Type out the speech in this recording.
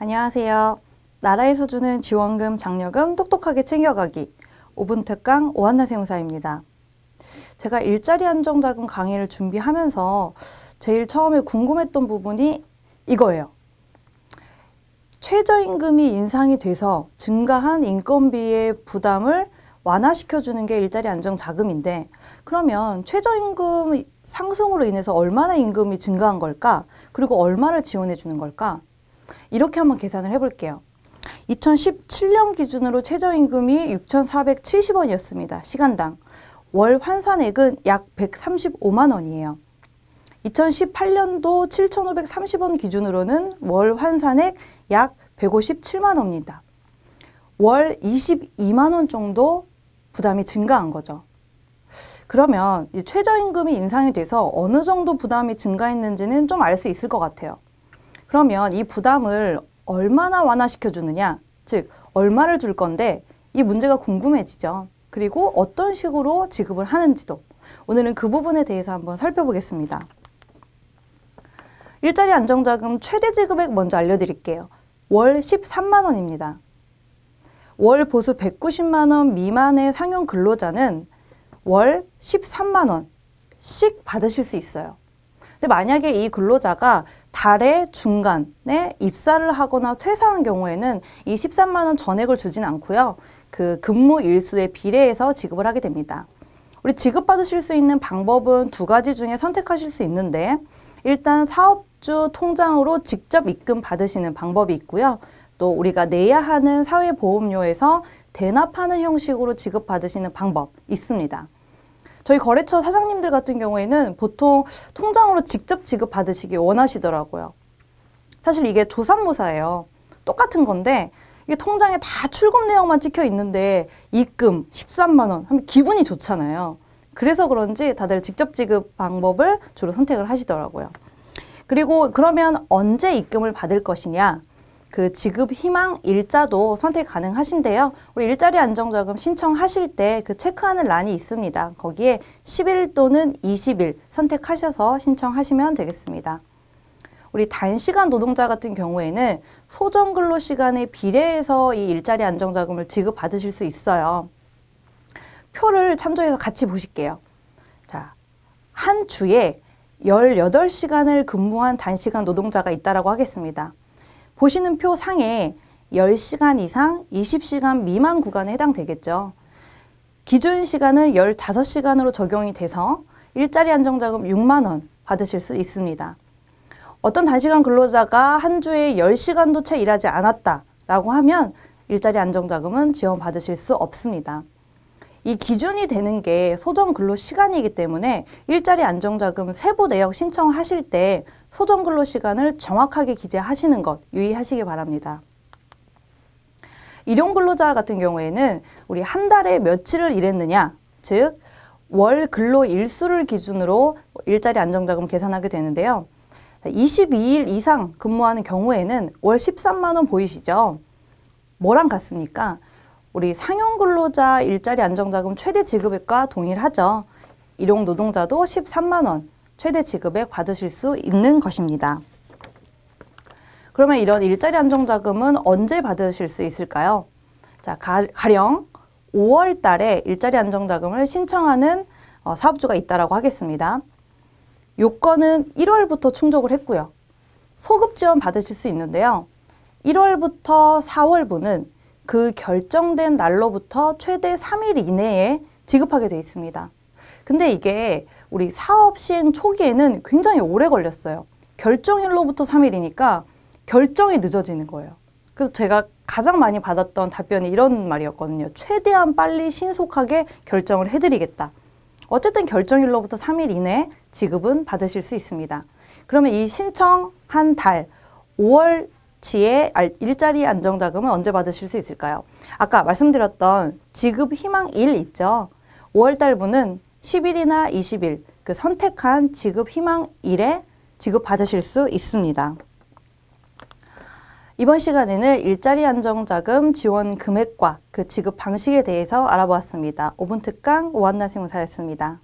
안녕하세요. 나라에서 주는 지원금, 장려금 똑똑하게 챙겨가기 5분 특강 오한나 세무사입니다. 제가 일자리 안정자금 강의를 준비하면서 제일 처음에 궁금했던 부분이 이거예요. 최저임금이 인상이 돼서 증가한 인건비의 부담을 완화시켜주는 게 일자리 안정자금인데 그러면 최저임금 상승으로 인해서 얼마나 임금이 증가한 걸까? 그리고 얼마를 지원해 주는 걸까? 이렇게 한번 계산을 해볼게요. 2017년 기준으로 최저임금이 6,470원이었습니다. 시간당. 월 환산액은 약 135만 원이에요. 2018년도 7,530원 기준으로는 월 환산액 약 157만 원입니다. 월 22만 원 정도 부담이 증가한 거죠. 그러면 최저임금이 인상이 돼서 어느 정도 부담이 증가했는지는 좀 알 수 있을 것 같아요. 그러면 이 부담을 얼마나 완화시켜 주느냐, 즉 얼마를 줄 건데 이 문제가 궁금해지죠. 그리고 어떤 식으로 지급을 하는지도 오늘은 그 부분에 대해서 한번 살펴보겠습니다. 일자리 안정자금 최대 지급액 먼저 알려드릴게요. 월 13만 원입니다. 월 보수 190만 원 미만의 상용 근로자는 월 13만 원씩 받으실 수 있어요. 근데 만약에 이 근로자가 달의 중간에 입사를 하거나 퇴사한 경우에는 이 13만 원 전액을 주진 않고요. 그 근무 일수에 비례해서 지급을 하게 됩니다. 우리 지급받으실 수 있는 방법은 두 가지 중에 선택하실 수 있는데 일단 사업주 통장으로 직접 입금 받으시는 방법이 있고요. 또 우리가 내야 하는 사회보험료에서 대납하는 형식으로 지급받으시는 방법 있습니다. 저희 거래처 사장님들 같은 경우에는 보통 통장으로 직접 지급 받으시기 원하시더라고요. 사실 이게 조산모사예요. 똑같은 건데 이게 통장에 다 출금 내역만 찍혀 있는데 입금 13만 원 하면 기분이 좋잖아요. 그래서 그런지 다들 직접 지급 방법을 주로 선택을 하시더라고요. 그리고 그러면 언제 입금을 받을 것이냐? 그 지급 희망 일자도 선택 가능하신데요. 우리 일자리 안정자금 신청하실 때 그 체크하는 란이 있습니다. 거기에 10일 또는 20일 선택하셔서 신청하시면 되겠습니다. 우리 단시간 노동자 같은 경우에는 소정 근로 시간에 비례해서 이 일자리 안정자금을 지급받으실 수 있어요. 표를 참조해서 같이 보실게요. 자, 한 주에 1 8 시간을 근무한 단시간 노동자가 있다라고 하겠습니다. 보시는 표 상에 10시간 이상 20시간 미만 구간에 해당되겠죠. 기준 시간은 15시간으로 적용이 돼서 일자리 안정자금 6만 원 받으실 수 있습니다. 어떤 단시간 근로자가 한 주에 10시간도 채 일하지 않았다라고 하면 일자리 안정자금은 지원받으실 수 없습니다. 이 기준이 되는 게 소정 근로 시간이기 때문에 일자리 안정자금 세부 내역 신청하실 때 소정 근로 시간을 정확하게 기재하시는 것 유의하시기 바랍니다. 일용 근로자 같은 경우에는 우리 한 달에 며칠을 일했느냐, 즉, 월 근로 일수를 기준으로 일자리 안정자금 계산하게 되는데요. 22일 이상 근무하는 경우에는 월 13만원 보이시죠? 뭐랑 같습니까? 우리 상용 근로자 일자리 안정자금 최대 지급액과 동일하죠. 일용 노동자도 13만원, 최대 지급에 받으실 수 있는 것입니다. 그러면 이런 일자리 안정자금은 언제 받으실 수 있을까요? 자, 가, 령 5월 달에 일자리 안정자금을 신청하는 어, 사업주가 있다고 하겠습니다. 요건은 1월부터 충족을 했고요. 소급 지원 받으실 수 있는데요. 1월부터 4월분은 그 결정된 날로부터 최대 3일 이내에 지급하게 되어 있습니다. 근데 이게 우리 사업 시행 초기에는 굉장히 오래 걸렸어요. 결정일로부터 3일이니까 결정이 늦어지는 거예요. 그래서 제가 가장 많이 받았던 답변이 이런 말이었거든요. 최대한 빨리 신속하게 결정을 해드리겠다. 어쨌든 결정일로부터 3일 이내 지급은 받으실 수 있습니다. 그러면 이 신청 한 달, 5월치의 일자리 안정자금은 언제 받으실 수 있을까요? 아까 말씀드렸던 지급 희망 1 있죠? 5월달 분은 10일이나 20일 그 선택한 지급 희망일에 지급 받으실 수 있습니다. 이번 시간에는 일자리 안정자금 지원 금액과 그 지급 방식에 대해서 알아보았습니다. 5분 특강 오한나 세무사였습니다.